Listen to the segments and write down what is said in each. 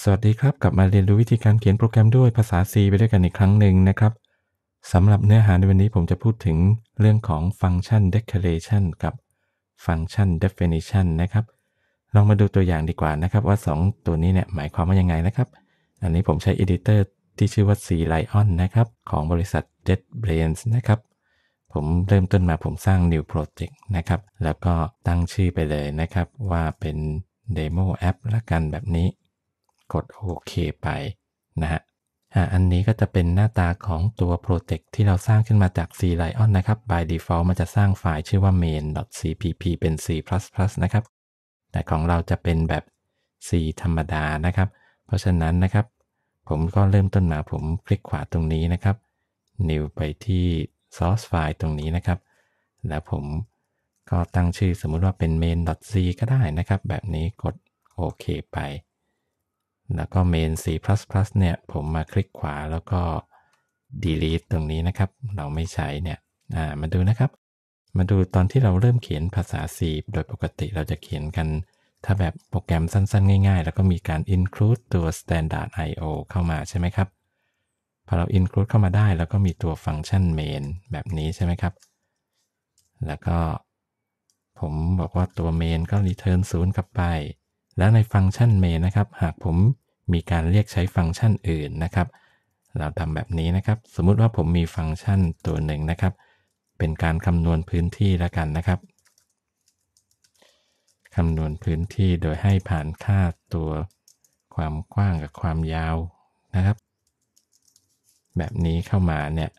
สวัสดีครับ กลับมาเรียนรู้วิธีการเขียนโปรแกรมด้วยภาษา C ไปด้วยกันอีกครั้งหนึ่งนะครับสำหรับเนื้อหาในวันนี้ ผมจะพูดถึงเรื่องของฟังก์ชัน declaration กับฟังก์ชัน definition นะครับลองมาดูตัวอย่างดีกว่านะครับว่า 2 ตัวนี้เนี่ยหมายความว่ายังไงนะครับ อันนี้ผมใช้ editor ที่ชื่อว่า C Lion นะครับของบริษัท JetBrains นะครับ ผมเริ่มต้นมาผมสร้าง new project นะครับแล้วก็ตั้งชื่อไปเลยนะครับว่าเป็น demo app ละกันแบบนี้กดโอเคไปนะฮะอันนี้ก็จะเป็นหน้าตาของตัว Protect ที่เราสร้างขึ้นมาจาก C Lion นะครับ by default มันจะสร้างไฟล์ชื่อว่า main.cpp เป็น C++ นะครับ แต่ของเราจะเป็นแบบ C ธรรมดานะครับ เพราะฉะนั้นนะครับ ผมก็เริ่มต้นมาผมคลิกขวาตรงนี้นะครับ new ไปที่ source file ตรงนี้นะครับ แล้วผมก็ตั้งชื่อสมมุติว่าเป็น main.c ก็ได้นะครับ แบบนี้กดโอเคไปแล้วก็ main c++ เนี่ยผมมาคลิกขวาแล้วก็ delete ตรงนี้นะครับ เราไม่ใช้เนี่ยมาดูนะครับ มาดูตอนที่เราเริ่มเขียนภาษา C โดยปกติเราจะเขียนกัน ถ้าแบบโปรแกรมสั้นๆ ง่ายๆ แล้วก็มีการ include ตัว standard io เข้ามาใช่ไหมครับ พอเรา include เข้ามาได้แล้วก็มีตัวฟังก์ชัน main แบบนี้ใช่ไหมครับ แล้วก็ผมบอกว่าตัว main ก็ return 0 กลับไป แล้วในฟังก์ชัน main นะครับหากผมมีการเรียกใช้ฟังก์ชันอื่นนะครับ เราทำแบบนี้นะครับ สมมุติว่าผมมีฟังก์ชันตัวหนึ่งนะครับ เป็นการคำนวณพื้นที่แล้วกันนะครับคำนวณพื้นที่โดยให้ผ่านค่าตัวความกว้างกับความยาวนะครับ แบบนี้เข้ามาเนี่ย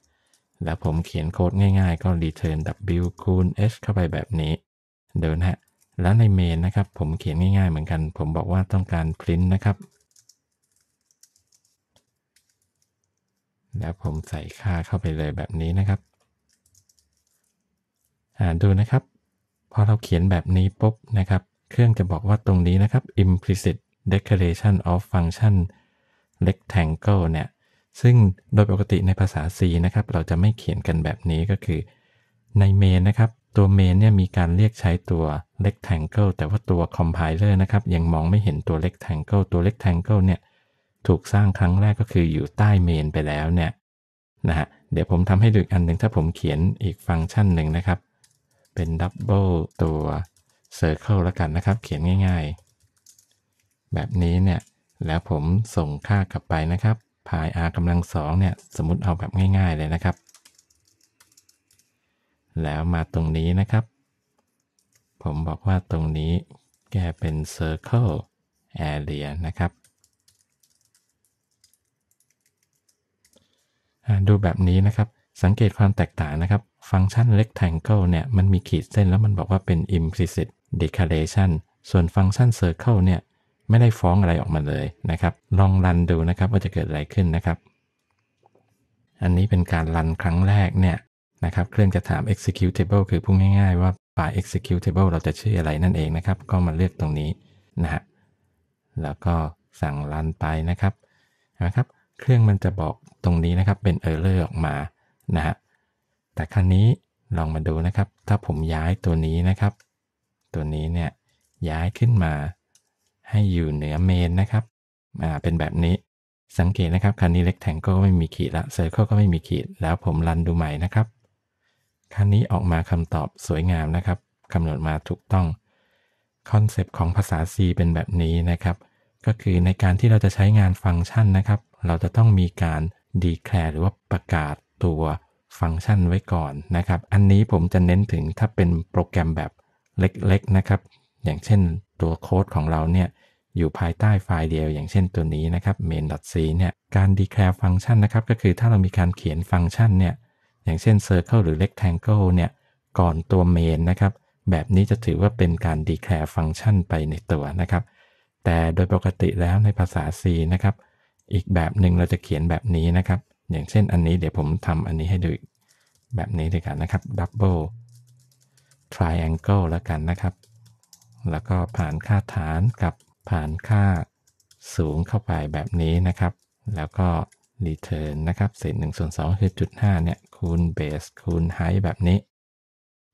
แล้วผมเขียนโค้ดง่าย ๆ ก็ return w คูณ h เข้าไปแบบนี้ เดี๋ยวนะแล้วในเมนนะครับ ผมเขียนง่ายๆเหมือนกัน ผมบอกว่าต้องการ print นะครับแล้วผมใส่ค่าเข้าไปเลยแบบนี้นะครับอ่านดูนะครับ พอเราเขียนแบบนี้ปุ๊บนะครับ เครื่องจะบอกว่าตรงนี้นะครับ implicit declaration of function rectangle เนี่ยซึ่งโดยปกติในภาษา C นะครับเราจะไม่เขียนกันแบบนี้ก็คือ ในเมนนะครับ ตัวเมนเนี่ยมีการเรียกใช้ตัว rectangle แต่ว่าตัว compiler นะครับยังมองไม่เห็นตัว rectangle ตัว rectangle เนี่ยถูกสร้างครั้งแรกก็คืออยู่ใต้เมนไปแล้วเนี่ยนะฮะเดี๋ยวผมทำให้ดูอีกอันหนึ่งถ้าผมเขียนอีกฟังก์ชันหนึ่งนะครับ เป็นดับเบิลตัวเซอร์เคิลแล้วกันนะครับ เขียนง่ายๆ แบบนี้เนี่ย แล้วผมส่งค่ากลับไปนะครับพาย r กำลังสองเนี่ยสมมติเอาแบบง่ายๆเลยนะครับ แล้วมาตรงนี้นะครับ ผมบอกว่าตรงนี้แก้เป็น circle area นะครับดูแบบนี้นะครับ สังเกตความแตกต่างนะครับ ฟังก์ชัน rectangle เนี่ย มันมีขีดเส้นแล้วมันบอกว่าเป็น implicit declaration ส่วนฟังก์ชัน circle เนี่ย ไม่ได้ฟ้องอะไรออกมาเลยนะครับ ลองรันดูนะครับว่าจะเกิดอะไรขึ้นนะครับ อันนี้เป็นการรันครั้งแรกเนี่ยนะครับ เครื่องจะถาม executable คือพูดง่ายๆ ว่าฝ่าย executable เราจะชื่ออะไรนั่นเองนะครับ ก็มาเลือกตรงนี้นะฮะ แล้วก็สั่งรันไปนะครับ นะครับเครื่องมันจะบอกตรงนี้นะครับเป็นเออร์เลอร์ออกมานะฮะ แต่ครั้งนี้ลองมาดูนะครับ ถ้าผมย้ายตัวนี้นะครับ ตัวนี้เนี่ยย้ายขึ้นมาให้อยู่เหนือเมนนะครับอ่าเป็นแบบนี้ สังเกตนะครับครั้นี้เล็กแทงก็ไม่มีขีดละเซอร์เคิลก็ไม่มีขีดแล้วผมรันดูใหม่นะครับครั้นี้ออกมาคำตอบสวยงามนะครับกำหนดมาถูกต้องคอนเซปต์ของภาษา C เป็นแบบนี้นะครับ ก็คือในการที่เราจะใช้งานฟังก์ชันนะครับเราจะต้องมีการดีแคลร์หรือว่าประกาศตัวฟังก์ชันไว้ก่อนนะครับ อันนี้ผมจะเน้นถึงถ้าเป็นโปรแกรมแบบเล็กๆนะครับ อย่างเช่นตัวโค้ด ของเราเนี่ยอยู่ภายใต้ไฟล์เดียว อย่างเช่นตัวนี้นะครับ main.c เนี่ยการ declare ฟังก์ชันนะครับก็คือถ้าเรามีการเขียนฟังก์ชันเนี่ยอย่างเช่น circle หรือ rectangle เนี่ยก่อนตัว main นะครับแบบนี้จะถือว่าเป็นการ declare ฟังก์ชันไปในตัวนะครับแต่โดยปกติแล้วในภาษา C นะครับอีกแบบหนึ่งเราจะเขียนแบบนี้นะครับ อย่างเช่นอันนี้เดี๋ยวผมทำอันนี้ให้ดูแบบนี้ด้วยกันนะครับ double triangle แล้วกันนะครับ แล้วก็ผ่านค่าฐานกับผ่านค่า สูงเข้าไปแบบนี้นะครับ แล้วก็ return นะครับเศษ1ส่วน2คือจุด5เนี่ยคูณ base คูณ height แบบนี้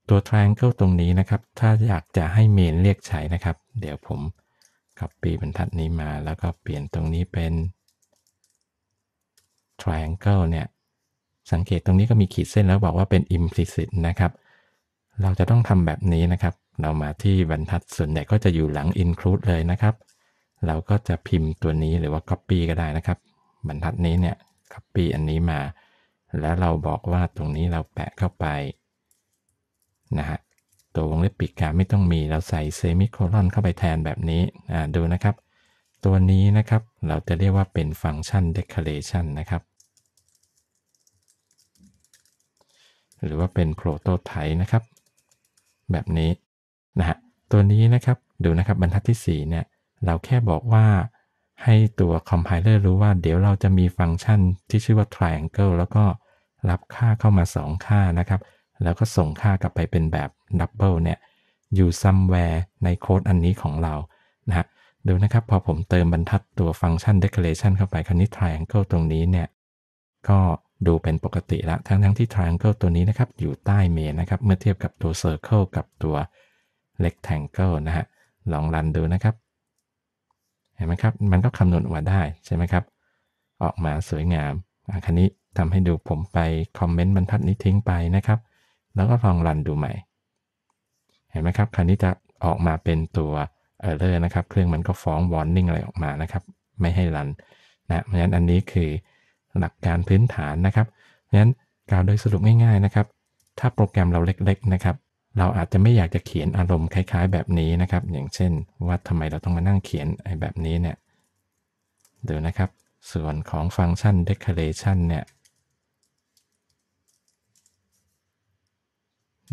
ตัว triangle ตรงนี้นะครับ ถ้าอยากจะให้เมนเรียกใช้นะครับ เดี๋ยวผม copy บรรทัดนี้มาแล้วก็เปลี่ยนตรงนี้เป็น triangle เนี่ย สังเกตตรงนี้ก็มีขีดเส้นแล้วบอกว่าเป็น implicit นะครับ เราจะต้องทำแบบนี้นะครับ เรามาที่บรรทัดส่วนใหญ่ก็จะอยู่หลัง include เลยนะครับ เราก็จะพิมพ์ตัวนี้หรือว่า copy ก็ได้นะครับ บรรทัดนี้เนี่ย copy อันนี้มา แล้วเราบอกว่าตรงนี้เราแปะเข้าไปนะฮะ ตัววงเล็บปิดกาไม่ต้องมี เราใส่ semicolon เข้าไปแทนแบบนี้ดูนะครับตัวนี้นะครับ เราจะเรียกว่าเป็นฟังก์ชัน declaration นะครับ หรือว่าเป็น prototype นะครับ แบบนี้นะฮะ ตัวนี้นะครับ ดูนะครับบรรทัดที่4เนี่ย เราแค่บอกว่าให้ตัว compiler รู้ว่า เดี๋ยวเราจะมีฟังก์ชันที่ชื่อว่า triangle แล้วก็รับค่าเข้ามา 2 ค่านะครับ แล้วก็ส่งค่ากลับไปเป็นแบบ double เนี่ยอยู่ somewhere ในโค้ดอันนี้ของเรานะฮะดูนะครับ พอผมเติมบรรทัดตัวฟังก์ชัน declaration เข้าไปคราวนี้ triangle ตรงนี้เนี่ย ก็ดูเป็นปกติละทั้งทั้งที่ triangle ตัวนี้นะครับอยู่ใต้เมนนะครับ เมื่อเทียบกับตัว circle กับตัว rectangle นะฮะลองรันดูนะครับ เห็นไหมครับ มันก็คำนวณออกมาได้ใช่ไหมครับ ออกมาสวยงามอคันนี้ทำให้ดูผมไป คอมเมนต์บรรทัดนี้ทิ้งไปนะครับ แล้วก็ลองรันดูใหม่เห็นไหมครับคราวนี้จะออกมาเป็นตัวเออร์นะครับ เครื่องมันก็ฟ้อง warning อะไรออกมานะครับ ไม่ให้รัน นะ เพราะฉะนั้นอันนี้คือหลักการพื้นฐานนะครับ เพราะฉะนั้นกล่าวโดยสรุปง่ายๆนะครับ ถ้าโปรแกรมเราเล็กๆนะครับ เราอาจจะไม่อยากจะเขียนอารมณ์คล้ายๆแบบนี้นะครับ อย่างเช่นว่าทำไมเราต้องมานั่งเขียนไอ้แบบนี้เนี่ยเดี๋ยวนะครับ ส่วนของฟังก์ชัน declaration เนี่ย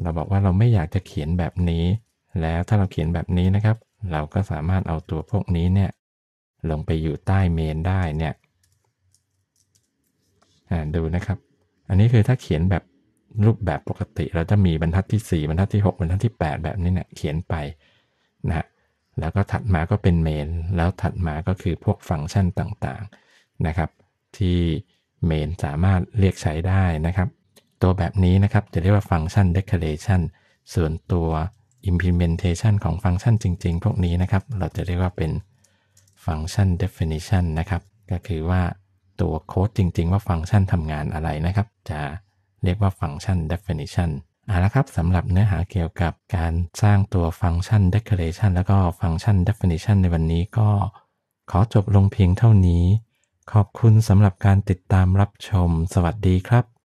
เราบอกว่าเราไม่อยากจะเขียนแบบนี้ แล้วถ้าเราเขียนแบบนี้นะครับเราก็สามารถเอาตัวพวกนี้เนี่ยลงไปอยู่ใต้เมนได้เนี่ยดูนะครับ อันนี้คือถ้าเขียนแบบรูปแบบปกติ เราจะมีบรรทัดที่4บรรทัดที่6บรรทัดที่ 8 แบบนี้เนี่ยเขียนไปนะแล้วก็ถัดมาก็เป็นเมนแล้วถัดมาก็คือพวกฟังก์ชันต่างๆนะครับ ที่เมนสามารถเรียกใช้ได้นะครับตัวแบบนี้นะครับจะเรียกว่าฟังก์ชัน declaration ส่วนตัว implementation ของฟังก์ชันจริง ๆ พวกนี้นะครับ เราจะเรียกว่าเป็นฟังก์ชัน definition นะครับก็คือว่าตัวโค้ดจริง ๆ ว่าฟังก์ชันทำงานอะไรนะครับ จะเรียกว่าฟังก์ชัน definition เอาละครับสำหรับเนื้อหาเกี่ยวกับการสร้างตัวฟังก์ชัน declaration แล้วก็ฟังก์ชัน definition ในวันนี้ก็ขอจบลงเพียงเท่านี้ ขอบคุณสำหรับการติดตามรับชม สวัสดีครับ